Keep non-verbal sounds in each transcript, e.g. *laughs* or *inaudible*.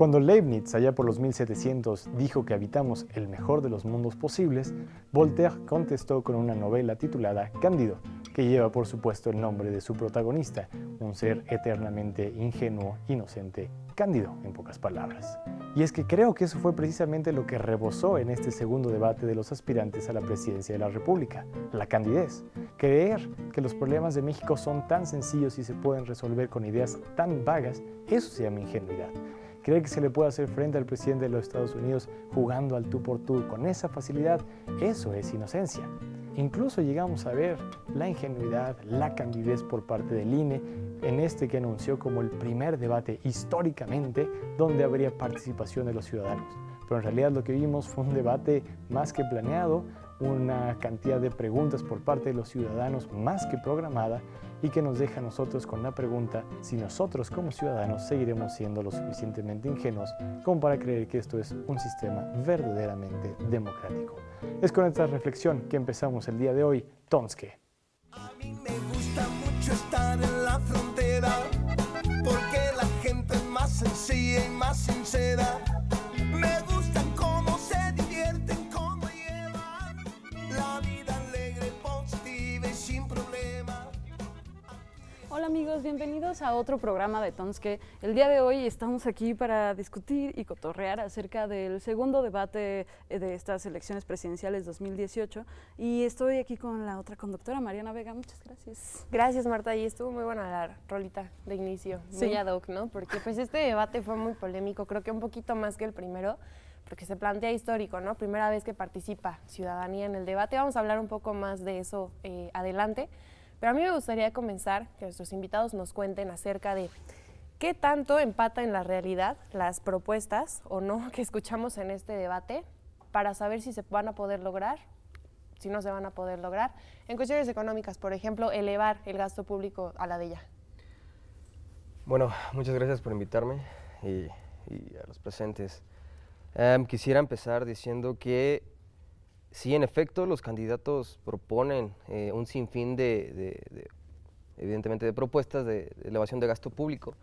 Cuando Leibniz, allá por los 1700, dijo que habitamos el mejor de los mundos posibles, Voltaire contestó con una novela titulada Cándido, que lleva por supuesto el nombre de su protagonista, un ser eternamente ingenuo, inocente, cándido, en pocas palabras. Y es que creo que eso fue precisamente lo que rebosó en este segundo debate de los aspirantes a la presidencia de la República, la candidez. Creer que los problemas de México son tan sencillos y se pueden resolver con ideas tan vagas, eso se llama ingenuidad. ¿Cree que se le puede hacer frente al presidente de los Estados Unidos jugando al tú por tú con esa facilidad? Eso es inocencia. Incluso llegamos a ver la ingenuidad, la candidez por parte del INE en este que anunció como el primer debate históricamente donde habría participación de los ciudadanos. Pero en realidad lo que vimos fue un debate más que planeado, una cantidad de preguntas por parte de los ciudadanos más que programada y que nos deja a nosotros con la pregunta si nosotros como ciudadanos seguiremos siendo lo suficientemente ingenuos como para creer que esto es un sistema verdaderamente democrático. Es con esta reflexión que empezamos el día de hoy, Tonske. A mí me gusta mucho estar en la frontera porque la gente es más sencilla y más sincera. amigos? Bienvenidos a otro programa de que El día de hoy estamos aquí para discutir y cotorrear acerca del segundo debate eh, de estas elecciones presidenciales 2018 y estoy aquí con la otra conductora, Mariana Vega. Muchas gracias. Gracias, Marta. Y estuvo muy buena la rolita de inicio, sí. muy ¿no? Porque pues este debate fue muy polémico, creo que un poquito más que el primero porque se plantea histórico, ¿no? Primera vez que participa ciudadanía en el debate. Vamos a hablar un poco más de eso eh, adelante. Pero a mí me gustaría comenzar que nuestros invitados nos cuenten acerca de qué tanto empata en la realidad las propuestas o no *laughs* que escuchamos en este debate para saber si se van a poder lograr si no se van a poder lograr. En cuestiones económicas, por ejemplo, elevar el gasto público a la de ella. Bueno, muchas gracias por invitarme y, a los presentes. Em, quisiera empezar diciendo que Sí, en efecto, los candidatos proponen eh, un sinfín de, evidentemente, de propuestas de, elevación de gasto público.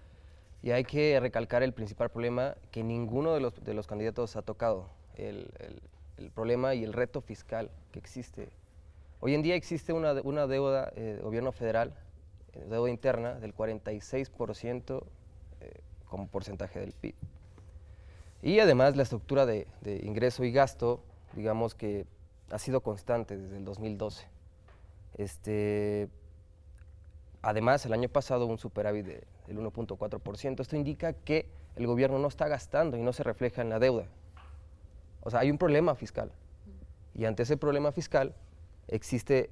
Y hay que recalcar el principal problema que ninguno de los, candidatos ha tocado, el, problema y el reto fiscal que existe. Hoy en día existe una, deuda eh, gobierno federal, eh, deuda interna, del 46% como porcentaje del PIB. Y además la estructura de ingreso y gasto, digamos que ha sido constante desde el 2012. Este, además, el año pasado un superávit del 1.4%. Esto indica que el gobierno no está gastando y no se refleja en la deuda. O sea, hay un problema fiscal. Y ante ese problema fiscal existe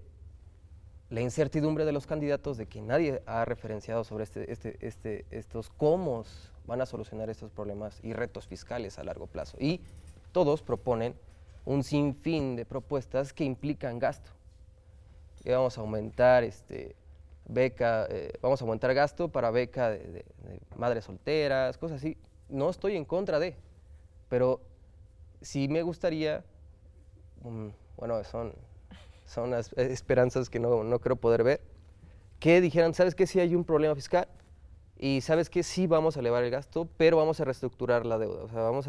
la incertidumbre de los candidatos de que nadie ha referenciado sobre este, este, este estos cómo van a solucionar estos problemas y retos fiscales a largo plazo. Y todos proponen un sinfín de propuestas que implican gasto. vamos a aumentar este, beca, eh, vamos a aumentar gasto para beca de, madres solteras, cosas así. No estoy en contra de, pero sí me gustaría, mm, bueno, son, son las esperanzas que no, creo poder ver, que dijeran, ¿sabes qué? Si hay un problema fiscal y ¿sabes qué? Sí vamos a elevar el gasto, pero vamos a reestructurar la deuda, o sea, vamos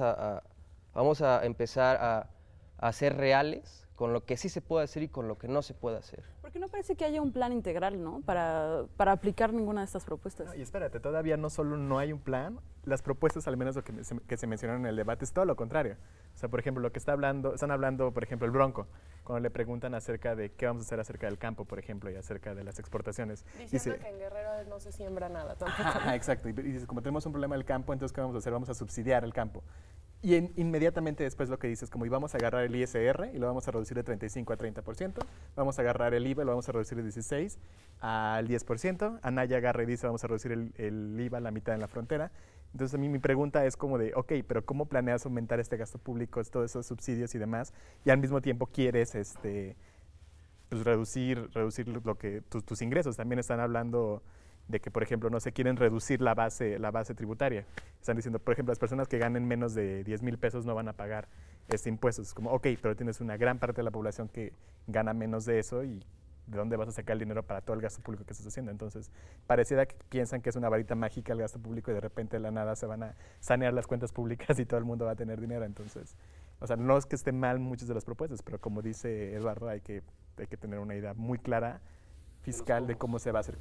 vamos a empezar a a ser reales con lo que sí se puede hacer y con lo que no se puede hacer. Porque no parece que haya un plan integral, ¿no? Para, para aplicar ninguna de estas propuestas. y espérate, todavía no solo no hay un plan, las propuestas, al menos lo que, se, que se mencionaron en el debate, es todo lo contrario. O sea, por ejemplo, lo que está hablando, están hablando, por ejemplo, el Bronco, cuando le preguntan acerca de qué vamos a hacer acerca del campo, por ejemplo, y acerca de las exportaciones. dice, que en Guerrero no se siembra nada exacto. Y, y como tenemos un problema del campo, entonces ¿qué vamos a hacer? Vamos a subsidiar el campo. Y inmediatamente después lo que dices, como vamos a agarrar el ISR y lo vamos a reducir de 35 a 30%, vamos a agarrar el IVA y lo vamos a reducir de 16 al 10%, Anaya agarra y dice vamos a reducir el, IVA a la mitad en la frontera. Entonces a mí mi pregunta es como de, ok, pero ¿cómo planeas aumentar este gasto público, todos esos subsidios y demás? Y al mismo tiempo quieres este, pues, reducir, reducir lo que, tus, tus ingresos. También están hablando de que, por ejemplo, no se quieren reducir la base, la base tributaria. Están diciendo, por ejemplo, las personas que ganen menos de 10 mil pesos no van a pagar este impuesto. Es como, ok, pero tienes una gran parte de la población que gana menos de eso y ¿de dónde vas a sacar el dinero para todo el gasto público que estás haciendo? Entonces, pareciera que piensan que es una varita mágica el gasto público y de repente de la nada se van a sanear las cuentas públicas *laughs* y todo el mundo va a tener dinero. Entonces, o sea, no es que estén mal muchas de las propuestas, pero como dice Eduardo, hay que, hay que tener una idea muy clara fiscal de cómo se va a hacer.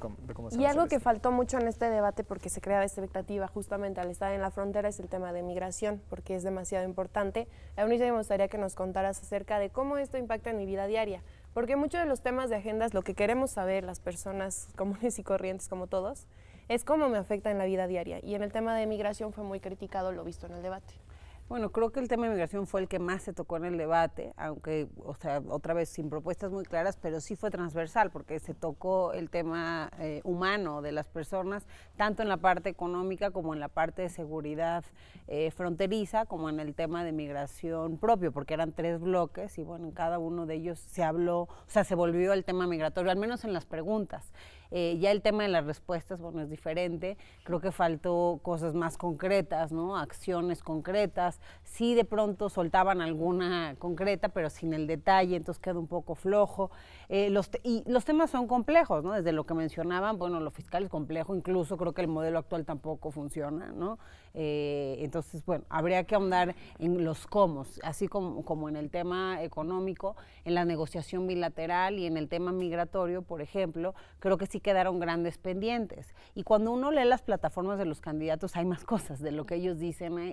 y algo que faltó mucho en este debate, porque se creaba expectativa justamente al estar en la frontera, es el tema de migración, porque es demasiado importante. Eunice, me gustaría que nos contaras acerca de cómo esto impacta en mi vida diaria, porque muchos de los temas de agendas, lo que queremos saber las personas comunes y corrientes como todos, es cómo me afecta en la vida diaria. Y en el tema de migración fue muy criticado lo visto en el debate. Bueno, creo que el tema de migración fue el que más se tocó en el debate, aunque, o sea, otra vez sin propuestas muy claras, pero sí fue transversal, porque se tocó el tema eh, humano de las personas, tanto en la parte económica como en la parte de seguridad eh, fronteriza, como en el tema de migración propio, porque eran tres bloques y, bueno, en cada uno de ellos se habló, o sea, se volvió el tema migratorio, al menos en las preguntas. Eh, ya el tema de las respuestas, bueno, es diferente. Creo que faltó cosas más concretas, ¿no? Acciones concretas. Sí, de pronto soltaban alguna concreta, pero sin el detalle, entonces queda un poco flojo. Eh, y los temas son complejos, ¿no? Desde lo que mencionaban, bueno, lo fiscal es complejo, incluso creo que el modelo actual tampoco funciona, ¿no? Eh, entonces, bueno, habría que ahondar en los cómo, así como, como en el tema económico, en la negociación bilateral y en el tema migratorio, por ejemplo, creo que sí quedaron grandes pendientes. Y cuando uno lee las plataformas de los candidatos, hay más cosas de lo que ellos dicen ¿eh?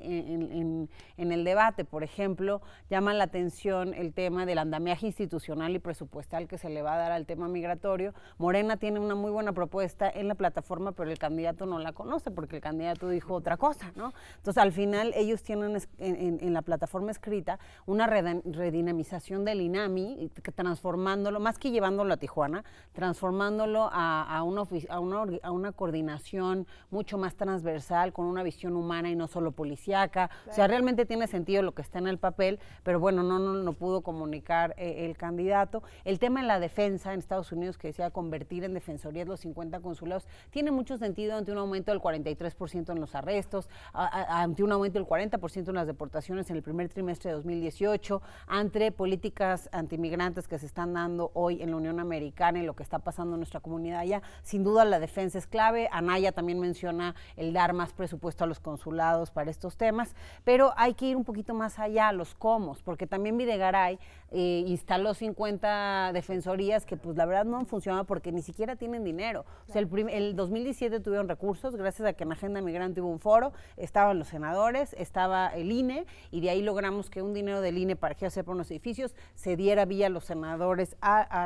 en, el debate. Por ejemplo, llama la atención el tema del andamiaje institucional y presupuestal que se se le va a dar al tema migratorio. Morena tiene una muy buena propuesta en la plataforma, pero el candidato no la conoce porque el candidato dijo otra cosa, ¿no? Entonces, al final, ellos tienen en, la plataforma escrita una redinamización del INAMI, transformándolo, más que llevándolo a Tijuana, transformándolo a, una, a, coordinación mucho más transversal, con una visión humana y no solo policíaca. O sea, realmente tiene sentido lo que está en el papel, pero bueno, no, no, no pudo comunicar eh, el candidato. El tema en la la defensa en Estados Unidos que decía convertir en defensorías los 50 consulados, tiene mucho sentido ante un aumento del 43% en los arrestos, ante un aumento del 40% en las deportaciones en el primer trimestre de 2018, ante políticas antimigrantes que se están dando hoy en la Unión Americana y lo que está pasando en nuestra comunidad allá. Sin duda la defensa es clave. Anaya también menciona el dar más presupuesto a los consulados para estos temas, pero hay que ir un poquito más allá, los cómo, porque también Videgaray eh, instaló 50 defensorías que pues la verdad no han funcionado porque ni siquiera tienen dinero. O sea, el, el, 2017 tuvieron recursos gracias a que en Agenda Migrante hubo un foro, estaban los senadores, estaba el INE y de ahí logramos que un dinero del INE para que hacer por unos edificios se diera vía los senadores a,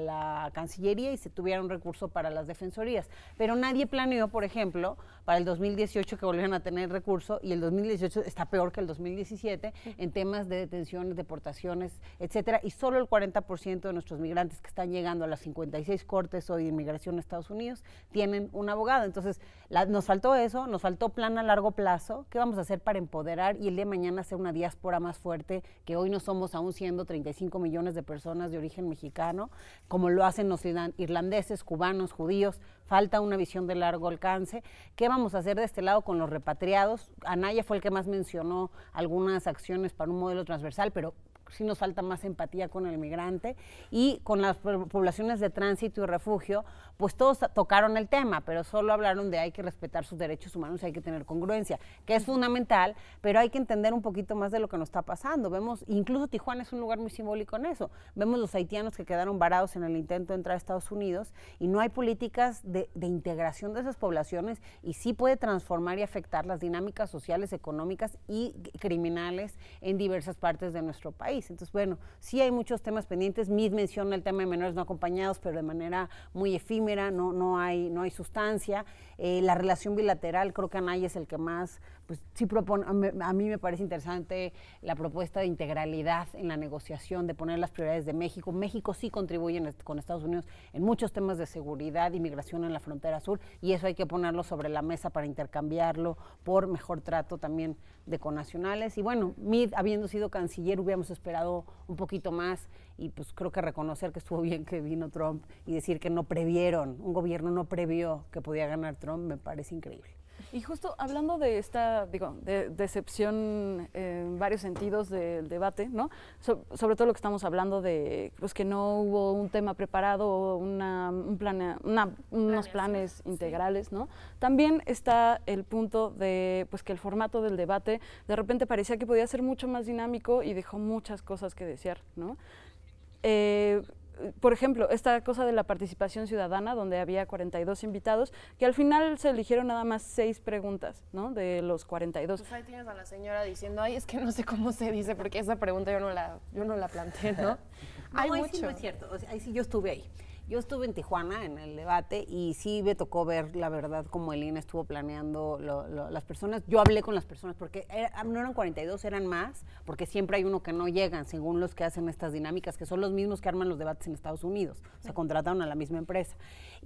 la Cancillería y se tuviera un recurso para las defensorías. Pero nadie planeó, por ejemplo, para el 2018 que volvieran a tener recurso y el 2018 está peor que el 2017 en temas de detenciones, deportaciones etcétera, y solo el 40% de nuestros migrantes que están llegando a las 56 cortes hoy de inmigración a Estados Unidos tienen un abogado. Entonces, nos faltó eso, nos faltó plan a largo plazo, ¿qué vamos a hacer para empoderar y el día de mañana ser una diáspora más fuerte, que hoy no somos aún siendo 35 millones de personas de origen mexicano, como lo hacen los irlandeses, cubanos, judíos, falta una visión de largo alcance. ¿Qué vamos a hacer de este lado con los repatriados? Anaya fue el que más mencionó algunas acciones para un modelo transversal, pero si nos falta más empatía con el migrante y con las poblaciones de tránsito y refugio, pues todos tocaron el tema, pero solo hablaron de hay que respetar sus derechos humanos y hay que tener congruencia, que es fundamental, pero hay que entender un poquito más de lo que nos está pasando. Vemos, incluso Tijuana es un lugar muy simbólico en eso. Vemos los haitianos que quedaron varados en el intento de entrar a Estados Unidos y no hay políticas de, de integración de esas poblaciones y sí puede transformar y afectar las dinámicas sociales, económicas y criminales en diversas partes de nuestro país. Entonces, bueno, sí hay muchos temas pendientes. MID menciona el tema de menores no acompañados, pero de manera muy efímera, no, no, hay, no hay sustancia. Eh, la relación bilateral, creo que Anaya es el que más pues sí a mí me parece interesante la propuesta de integralidad en la negociación, de poner las prioridades de México. México sí contribuye con Estados Unidos en muchos temas de seguridad, inmigración en la frontera sur, y eso hay que ponerlo sobre la mesa para intercambiarlo por mejor trato también de conacionales. Y bueno, Mid, habiendo sido canciller, hubiéramos esperado un poquito más y pues creo que reconocer que estuvo bien que vino Trump y decir que no previeron, un gobierno no previó que podía ganar Trump, me parece increíble. Y justo hablando de esta, de decepción en varios sentidos del debate, ¿no? sobre todo lo que estamos hablando de pues, que no hubo un tema preparado, una, un unos planes, integrales, ¿no? También está el punto de pues, que el formato del debate de repente parecía que podía ser mucho más dinámico y dejó muchas cosas que desear, ¿no? Eh, por ejemplo, esta cosa de la participación ciudadana, donde había 42 invitados, que al final se eligieron nada más seis preguntas, ¿no? De los 42. Pues ahí tienes a la señora diciendo, ay, es que no sé cómo se dice, porque esa pregunta yo no la, yo no la planteé, ¿no? *laughs* hay sí es cierto, ahí sí yo estuve ahí. Yo estuve en Tijuana en el debate y sí me tocó ver, la verdad, cómo Elina estuvo planeando las personas. Yo hablé con las personas porque ah, no eran 42, eran más, porque siempre hay uno que no llegan, según los que hacen estas dinámicas, que son los mismos que arman los debates en Estados Unidos. se contrataron a la misma empresa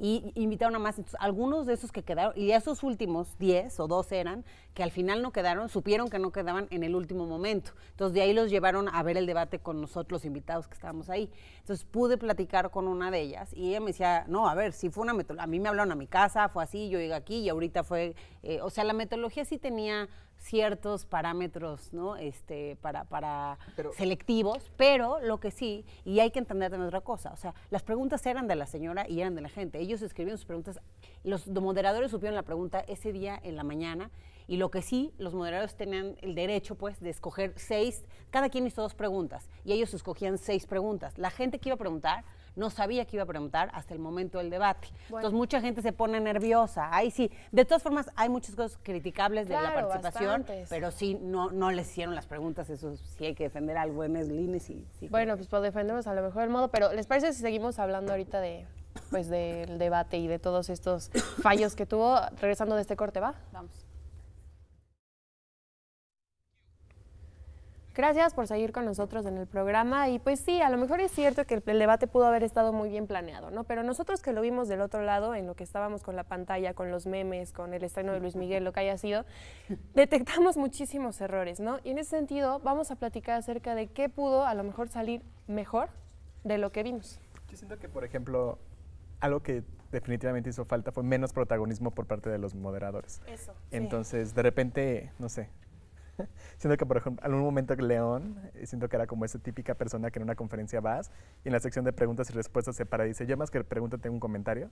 y invitaron a más. Entonces, algunos de esos que quedaron, y esos últimos 10 o 12 eran, que al final no quedaron, supieron que no quedaban en el último momento. Entonces de ahí los llevaron a ver el debate con nosotros, los invitados que estábamos ahí. Entonces pude platicar con una de ellas y ella me decía, no, a ver, si fue una metodología, a mí me hablaron a mi casa, fue así, yo llegué aquí y ahorita fue, eh, o sea, la metodología sí tenía ciertos parámetros ¿no? este, para, selectivos, pero lo que sí, y hay que entender también otra cosa, o sea, las preguntas eran de la señora y eran de la gente, ellos escribieron sus preguntas, los moderadores supieron la pregunta ese día en la mañana, y lo que sí, los moderadores tenían el derecho, pues, de escoger seis, cada quien hizo dos preguntas, y ellos escogían seis preguntas. La gente que iba a preguntar no sabía que iba a preguntar hasta el momento del debate. Entonces mucha gente se pone nerviosa. Ahí sí, de todas formas hay muchas cosas criticables de la participación, pero sí no no les hicieron las preguntas, eso sí hay que defender al en Eslines y sí, Bueno, pues, pues defendernos a lo mejor el modo, pero ¿les parece si seguimos hablando ahorita de pues del debate y de todos estos fallos que tuvo regresando de este corte, va? Vamos. Gracias por seguir con nosotros en el programa y pues sí, a lo mejor es cierto que el, debate pudo haber estado muy bien planeado, ¿no? Pero nosotros que lo vimos del otro lado, en lo que estábamos con la pantalla, con los memes, con el estreno de Luis Miguel, lo que haya sido, *laughs* detectamos muchísimos errores, ¿no? Y en ese sentido vamos a platicar acerca de qué pudo a lo mejor salir mejor de lo que vimos. Yo siento que, por ejemplo, algo que definitivamente hizo falta fue menos protagonismo por parte de los moderadores. Eso. Entonces, de repente, no sé, *laughs* siento que, por ejemplo, en algún momento León, eh, siento que era como esa típica persona que en una conferencia vas y en la sección de preguntas y respuestas se para y dice, yo más que pregunta tengo un comentario.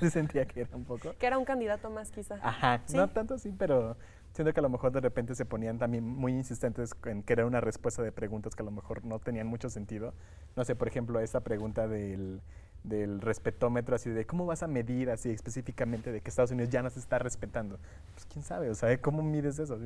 *laughs* sentía que era un poco. Que era un candidato más quizá. Ajá, no tanto así, pero siento que a lo mejor de repente se ponían también muy insistentes en querer una respuesta de preguntas que a lo mejor no tenían mucho sentido. No sé, por ejemplo, esa pregunta del del respetómetro, así de cómo vas a medir así específicamente de que Estados Unidos ya no se está respetando. Pues quién sabe, o sea, ¿cómo mides eso?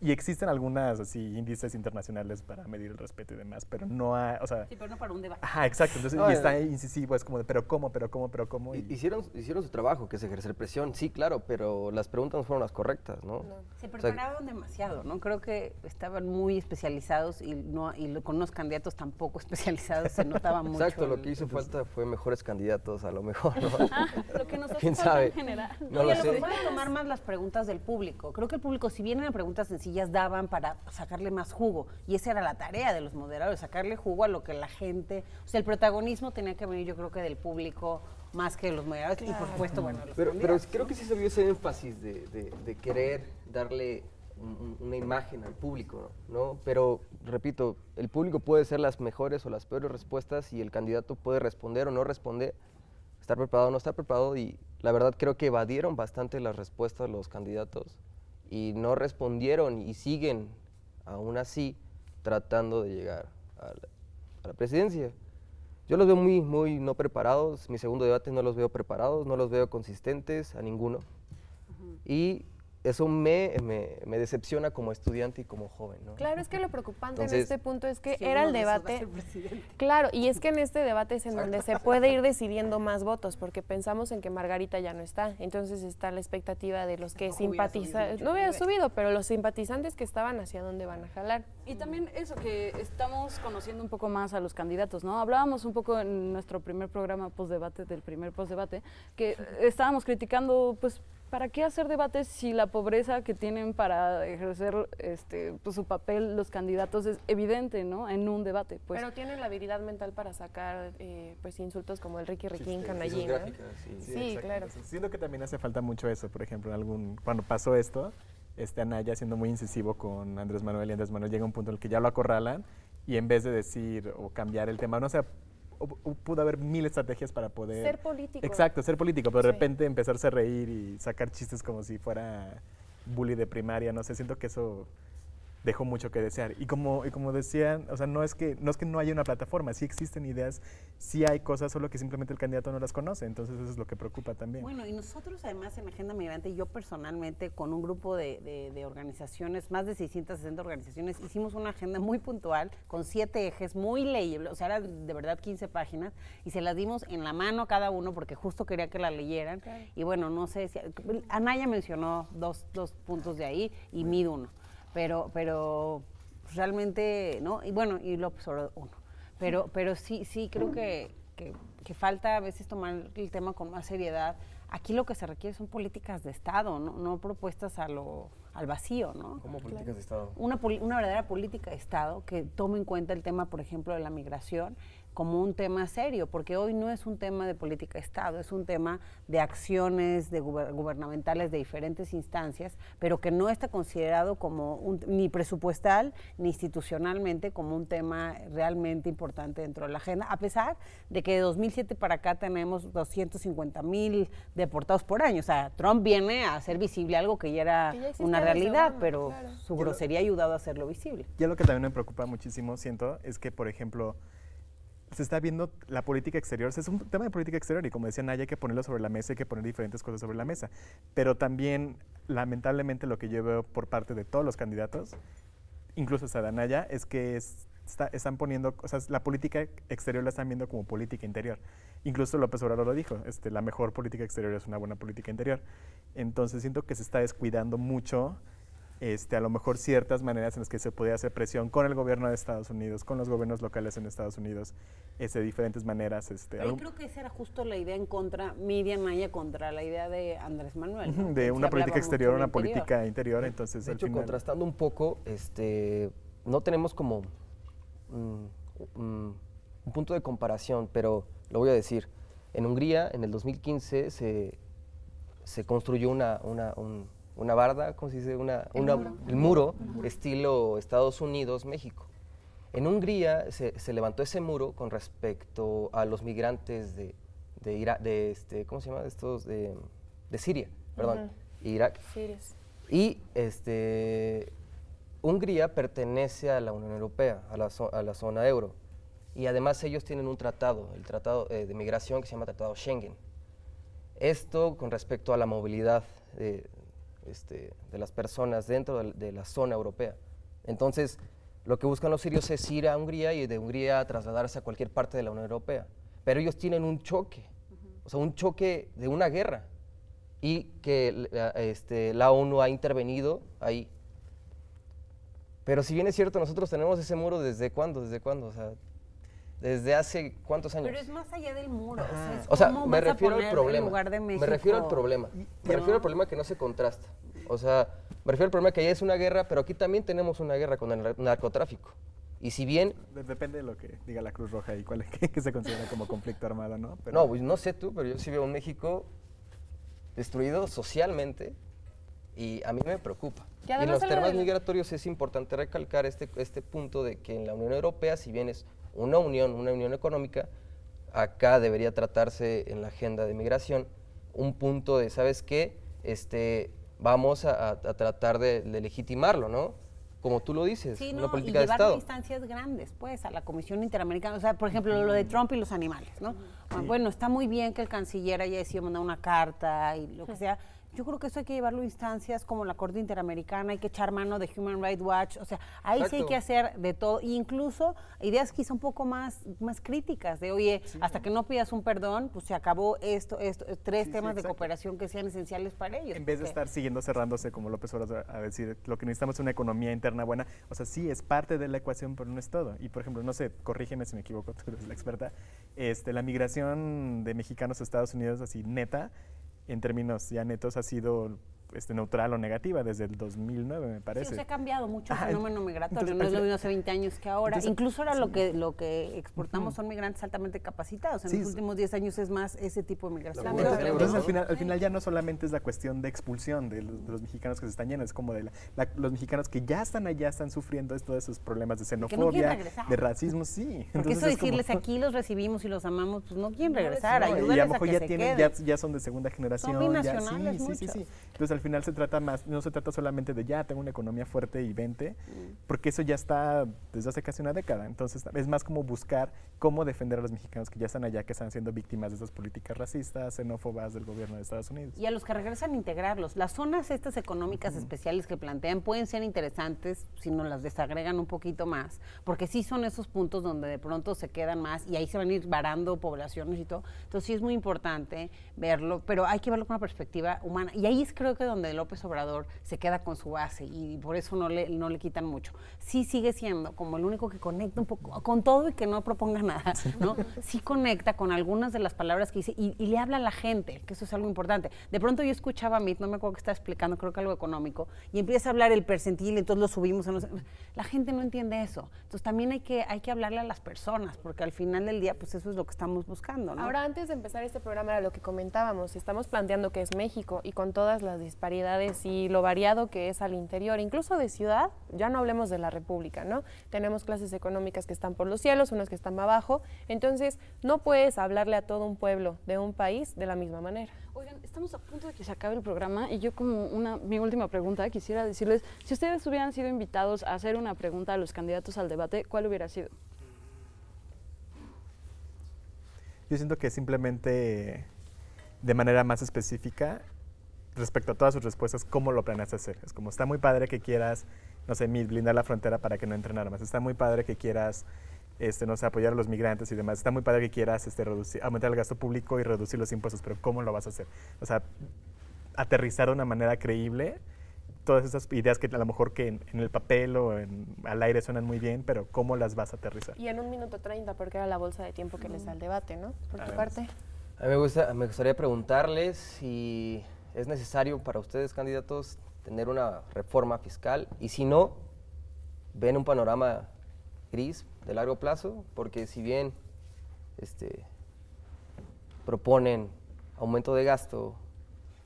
y existen algunas así índices internacionales para medir el respeto y demás, pero no hay, o sea... Sí, pero no para un debate. Ajá, exacto. Entonces, y eh, está incisivo, es como de, pero cómo, pero cómo, pero cómo. hicieron, hicieron su trabajo, que es ejercer presión, sí, claro, pero las preguntas no fueron las correctas, ¿no? se prepararon demasiado, ¿no? Creo que estaban muy especializados y no y con unos candidatos tampoco *laughs* especializados se notaba mucho. Exacto, lo que hizo falta fue mejores candidatos, a lo mejor, ¿no? *laughs* Ah, lo que nos ¿Quién sabe? en general. No lo, sé. tomar más las preguntas del público. Creo que el público, si vienen a preguntas sencillas, ellas daban para sacarle más jugo. Y esa era la tarea de los moderadores, sacarle jugo a lo que la gente, o sea, el protagonismo tenía que venir yo creo que del público más que de los moderadores y por supuesto, bueno, los pero, pero creo que sí se vio ese énfasis de, querer darle una imagen al público, ¿no? Pero, repito, el público puede ser las mejores o las peores respuestas y el candidato puede responder o no responder, estar preparado o no estar preparado y la verdad creo que evadieron bastante las respuestas los candidatos y no respondieron y siguen aún así tratando de llegar a la, presidencia. Yo los veo muy, muy no preparados, mi segundo debate no los veo preparados, no los veo consistentes a ninguno. Y eso me, me, decepciona como estudiante y como joven. ¿no? Claro, es que lo preocupante en este punto es que era el debate. Claro, y es que en este debate es en donde se puede ir decidiendo más votos, porque pensamos en que Margarita ya no está. Entonces está la expectativa de los que simpatizan. No había subido, pero los simpatizantes que estaban hacia dónde van a jalar. Y también eso, que estamos conociendo un poco más a los candidatos, ¿no? Hablábamos un poco en nuestro primer programa post-debate, del primer post-debate, que estábamos criticando, pues ¿para qué hacer debates si la pobreza que tienen para ejercer este, pues, su papel los candidatos es evidente, ¿no? En un debate, pues. Pero tienen la habilidad mental para sacar, eh, pues, insultos como el Ricky Riquín este, Canallín, Sí, claro. Siento que también hace falta mucho eso, por ejemplo, algún, cuando pasó esto, este Anaya siendo muy incisivo con Andrés Manuel y Andrés Manuel llega a un punto en el que ya lo acorralan y en vez de decir o cambiar el tema, no o pudo haber mil estrategias para poder... Ser político. Exacto, ser político, pero de repente empezarse a reír y sacar chistes como si fuera bully de primaria, no sé, siento que eso dejó mucho que desear. Y como, y como decían, o sea, no es, que, no es que no haya una plataforma, sí existen ideas, sí hay cosas, solo que simplemente el candidato no las conoce, entonces eso es lo que preocupa también. Bueno, y nosotros además en Agenda Migrante, yo personalmente con un grupo de, organizaciones, más de 660 organizaciones, hicimos una agenda muy puntual, con siete ejes, muy leíble, o sea, eran de verdad 15 páginas, y se las dimos en la mano a cada uno porque justo quería que la leyeran. Y bueno, no sé si... Anaya mencionó dos, dos puntos de ahí y mido uno pero, pero realmente, ¿no? Y bueno, y lo solo uno. Pero, pero sí, sí creo que, falta a veces tomar el tema con más seriedad. Aquí lo que se requiere son políticas de Estado, no, no propuestas a lo, al vacío, ¿no? ¿Cómo políticas de Estado? Una, una verdadera política de Estado que tome en cuenta el tema, por ejemplo, de la migración, como un tema serio, porque hoy no es un tema de política de Estado, es un tema de acciones de gubernamentales de diferentes instancias, pero que no está considerado como ni presupuestal ni institucionalmente como un tema realmente importante dentro de la agenda, a pesar de que de 2007 para acá tenemos 250 mil deportados por año. O sea, Trump viene a hacer visible algo que ya era una realidad, pero su grosería ha ayudado a hacerlo visible. Ya lo que también me preocupa muchísimo, siento, es que, por ejemplo, se está viendo la política exterior. es un tema de política exterior y como decía Naya, hay que ponerlo sobre la mesa, hay que poner diferentes cosas sobre la mesa. Pero también, lamentablemente, lo que yo veo por parte de todos los candidatos, incluso hasta Naya, es que están poniendo, o la política exterior la están viendo como política interior. Incluso López Obrador lo dijo, este, la mejor política exterior es una buena política interior. Entonces siento que se está descuidando mucho este, a lo mejor ciertas maneras en las que se podía hacer presión con el gobierno de Estados Unidos, con los gobiernos locales en Estados Unidos, este, de diferentes maneras. Este, Yo creo que esa era justo la idea en contra, media Maya contra la idea de Andrés Manuel. De una política exterior a una política interior, entonces contrastando un poco, este, no tenemos como mm, mm, un punto de comparación, pero lo voy a decir. En Hungría, en el 2015, se, se construyó una, un, una barda, ¿cómo se dice? Una, el muro, estilo Estados Unidos, México. En Hungría se, levantó ese muro con respecto a los migrantes de, de, de este, ¿cómo se llama? Estos de, de Siria, perdón, Irak. Y este, Hungría pertenece a la Unión Europea, a la, a la, zona euro. Y además ellos tienen un tratado, el tratado eh, de migración que se llama Tratado Schengen. Esto con respecto a la movilidad de este, de las personas dentro de, la zona europea. Entonces, lo que buscan los sirios es ir a Hungría y de Hungría trasladarse a cualquier parte de la Unión Europea. Pero ellos tienen un choque, o sea, un choque de una guerra y que eh, este, la ONU ha intervenido ahí. Pero si bien es cierto, nosotros tenemos ese muro desde cuándo, desde cuándo, o desde hace cuántos años. Pero es más allá del muro. O sea, me refiero al problema. me refiero al problema. Me refiero al problema que no se contrasta. O sea, me refiero al problema que allá es una guerra, pero aquí también tenemos una guerra con el narcotráfico. Y si bien... Depende de lo que diga la Cruz Roja y cuál es *laughs* que, se considera como conflicto armado, ¿no? No, pues, no sé tú, pero yo sí veo un México destruido socialmente y a mí me preocupa. Y, en los temas migratorios es importante recalcar este, este punto de que en la Unión Europea, si bien es una unión, una unión económica, acá debería tratarse en la agenda de migración un punto de, ¿sabes qué? Este, vamos a, tratar de, legitimarlo, ¿no? Como tú lo dices, sí, política de Estado. instancias grandes, pues, a la Comisión Interamericana. O sea, por ejemplo, lo de Trump y los animales, ¿no? Ah, bueno, está muy bien que el canciller haya decidido mandar una carta y lo que sea, yo creo que eso hay que llevarlo a instancias como la Corte Interamericana, hay que echar mano de Human Rights Watch, o sea, ahí sí hay que hacer de todo, incluso ideas quizá un poco más, más críticas, de oye, hasta que no pidas un perdón, pues se acabó esto, estos eh, tres temas de cooperación que sean esenciales para ellos. En vez de estar siguiendo cerrándose, como López Obrador a decir, lo que necesitamos es una economía interna buena, o sea, sí es parte de la ecuación, pero no es todo. Y por ejemplo, no sé, corrígeme si me equivoco, *laughs* tú eres la experta, este, la migración de mexicanos a Estados Unidos así neta, en términos ya netos ha sido este, neutral o negativa desde el 2009, me parece. Sí, se ha cambiado mucho el fenómeno migratorio, no es lo mismo hace 20 años que ahora. Incluso ahora lo, que, lo que exportamos son migrantes altamente capacitados. En los últimos 10 años es más ese tipo de migración. al, final, al final, ya no solamente es la cuestión de expulsión de los, mexicanos que se están yendo, es como de los mexicanos que ya están allá, están sufriendo todos esos problemas de xenofobia, de racismo, sí. Porque eso decirles *laughs* aquí los recibimos y los amamos, pues no quieren regresar, y a, lo mejor ya ya, son de segunda generación. sí, sí, sí, Entonces al final se trata más, no se trata solamente de ya tengo una economía fuerte y vente, mm. porque eso ya está desde hace casi una década. Entonces es más como buscar cómo defender a los mexicanos que ya están allá, que están siendo víctimas de esas políticas racistas, xenófobas del gobierno de Estados Unidos. Y a los que regresan, integrarlos. Las zonas estas económicas especiales que plantean pueden ser interesantes si nos las desagregan un poquito más, porque sí son esos puntos donde de pronto se quedan más y ahí se van a ir varando poblaciones y todo. Entonces sí es muy importante verlo, pero hay que verlo con una perspectiva humana. Y ahí es creo que donde donde López Obrador se queda con su base y por eso no le, no le quitan mucho. Sí sigue siendo como el único que conecta un poco con todo y que no proponga nada, ¿no? Sí conecta con algunas de las palabras que dice y, le habla a la gente, que eso es algo importante. De pronto yo escuchaba a Mitt, no me acuerdo qué estaba explicando, creo que algo económico, y empieza a hablar el percentil, entonces lo subimos. a los, la gente no entiende eso. Entonces también hay que, hay que hablarle a las personas, porque al final del día, pues eso es lo que estamos buscando, Ahora, antes de empezar este programa, era lo que comentábamos, estamos planteando que es México y con todas las variedades y lo variado que es al interior, incluso de ciudad, ya no hablemos de la República, ¿no? Tenemos clases económicas que están por los cielos, unas que están más abajo, entonces no puedes hablarle a todo un pueblo de un país de la misma manera. Oigan, estamos a punto de que se acabe el programa y yo como una, mi última pregunta quisiera decirles, si ustedes hubieran sido invitados a hacer una pregunta a los candidatos al debate, ¿cuál hubiera sido? Yo siento que simplemente de manera más específica respecto a todas sus respuestas, ¿cómo lo planeas hacer? Es como, está muy padre que quieras, no sé, blindar la frontera para que no entren armas. Está muy padre que quieras, este, no sé, apoyar a los migrantes y demás. Está muy padre que quieras este, reducir, aumentar el gasto público y reducir los impuestos, pero ¿cómo lo vas a hacer? O sea, aterrizar de una manera creíble todas esas ideas que a lo mejor que en, el papel o al aire suenan muy bien, pero ¿cómo las vas a aterrizar? Y en un minuto treinta, porque era la bolsa de tiempo que les da el debate, ¿no? Por tu ah, parte. A mí me, gusta, me gustaría preguntarles si ¿Es necesario para ustedes, candidatos, tener una reforma fiscal? Y si no, ¿ven un panorama gris de largo plazo? Porque si bien este, proponen aumento de gasto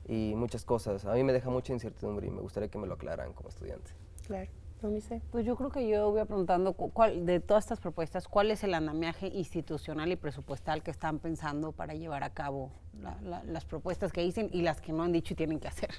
y muchas cosas, a mí me deja mucha incertidumbre y me gustaría que me lo aclaran como estudiante. Claro. Pues yo creo que yo voy preguntando cuál, de todas estas propuestas, ¿cuál es el andamiaje institucional y presupuestal que están pensando para llevar a cabo las propuestas que dicen y las que no han dicho y tienen que hacer?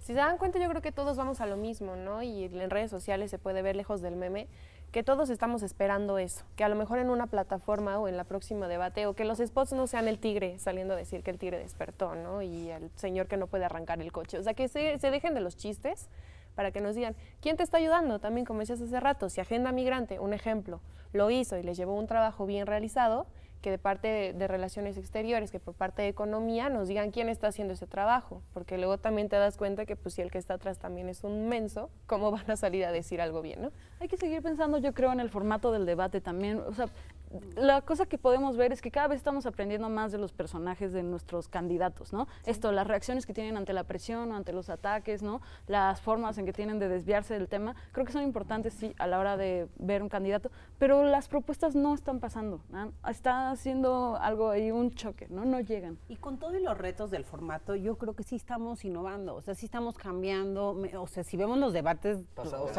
Si se dan cuenta, yo creo que todos vamos a lo mismo, ¿no? Y en redes sociales se puede ver lejos del meme que todos estamos esperando eso, que a lo mejor en una plataforma o en la próxima debate o que los spots no sean el tigre saliendo a decir que el tigre despertó, ¿no? Y el señor que no puede arrancar el coche. O sea, que se, se dejen de los chistes para que nos digan quién te está ayudando. También, como decías hace rato, si Agenda Migrante, un ejemplo, lo hizo y le llevó un trabajo bien realizado, que de parte de, Relaciones Exteriores, que por parte de Economía nos digan quién está haciendo ese trabajo, porque luego también te das cuenta que pues si el que está atrás también es un menso, ¿cómo van a salir a decir algo bien, Hay que seguir pensando, yo creo, en el formato del debate también, o sea, la cosa que podemos ver es que cada vez estamos aprendiendo más de los personajes de nuestros candidatos, ¿no? Esto, las reacciones que tienen ante la presión o ante los ataques, ¿no? Las formas en que tienen de desviarse del tema, creo que son importantes, sí, a la hora de ver un candidato, pero las propuestas no están pasando, está haciendo algo ahí, un choque, ¿no? No llegan. Y con todos los retos del formato, yo creo que sí estamos innovando, o sea, sí estamos cambiando, o sea, si vemos los debates, pasados,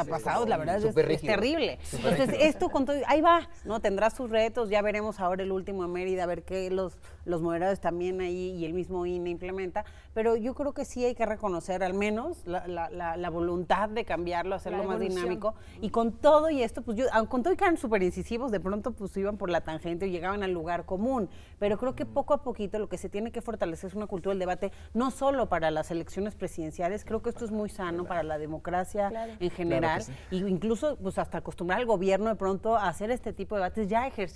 o la verdad es, es, terrible. Entonces, esto con todo, ahí va, ¿no? Tendrá sus ya veremos ahora el último en Mérida, a ver qué los, los moderadores también ahí y el mismo INE implementa, pero yo creo que sí hay que reconocer al menos la, la, voluntad de cambiarlo, hacerlo más dinámico, y con todo y esto, pues yo, con todo y que eran súper incisivos, de pronto pues iban por la tangente y llegaban al lugar común, pero creo que poco a poquito lo que se tiene que fortalecer es una cultura del debate, no solo para las elecciones presidenciales, creo que esto es muy sano para la democracia en general, claro incluso pues hasta acostumbrar al gobierno de pronto a hacer este tipo de debates ya ejerce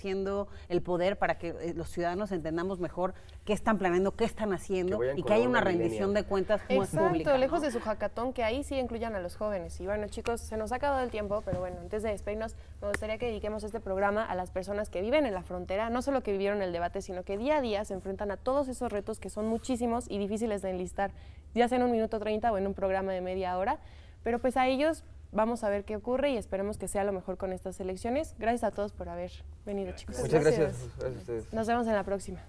el poder para que eh, los ciudadanos entendamos mejor qué están planeando, qué están haciendo y que haya una rendición de cuentas más es pública. Exacto, lejos de su jacatón, que ahí sí incluyan a los jóvenes. Y bueno, chicos, se nos ha acabado el tiempo, pero bueno, antes de despedirnos, me gustaría que dediquemos este programa a las personas que viven en la frontera, no solo que vivieron el debate, sino que día a día se enfrentan a todos esos retos que son muchísimos y difíciles de enlistar, ya sea en un minuto treinta o en un programa de media hora. Pero pues a ellos vamos a ver qué ocurre y esperemos que sea lo mejor con estas elecciones. Gracias a todos por haber venido, chicos. Muchas gracias. gracias. Nos vemos en la próxima.